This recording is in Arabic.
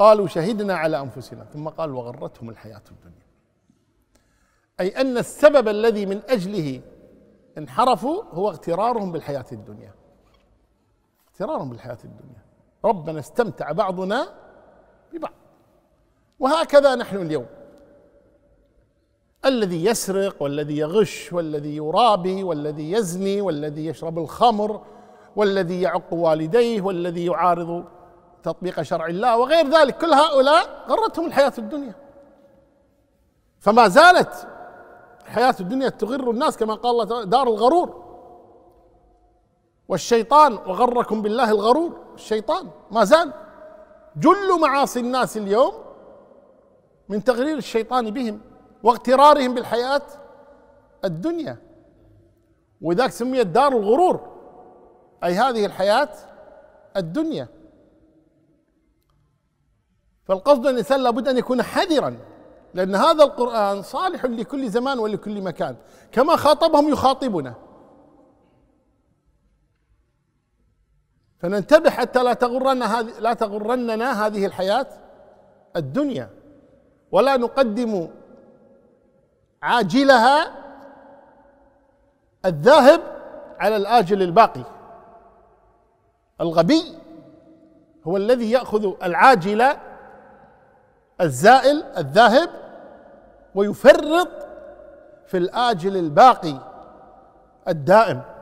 قالوا شهدنا على انفسنا ثم قال وغرتهم الحياه الدنيا اي ان السبب الذي من اجله انحرفوا هو اغترارهم بالحياه الدنيا اغترارهم بالحياه الدنيا ربنا استمتع بعضنا ببعض وهكذا نحن اليوم الذي يسرق والذي يغش والذي يرابي والذي يزني والذي يشرب الخمر والذي يعق والديه والذي يعارض تطبيق شرع الله وغير ذلك كل هؤلاء غرتهم الحياة الدنيا فما زالت الحياة الدنيا تغر الناس كما قال الله دار الغرور والشيطان وغركم بالله الغرور الشيطان ما زال جل معاصي الناس اليوم من تغرير الشيطان بهم واغترارهم بالحياة الدنيا وذاك سميت دار الغرور أي هذه الحياة الدنيا فالقصد أن الإنسان لابد أن يكون حذرا لأن هذا القرآن صالح لكل زمان ولكل مكان كما خاطبهم يخاطبنا فننتبه حتى لا تغرن هذه لا تغرننا هذه الحياة الدنيا ولا نقدم عاجلها الذاهب على الآجل الباقي الغبي هو الذي يأخذ العاجل الزائل الذاهب ويفرط في الآجل الباقي الدائم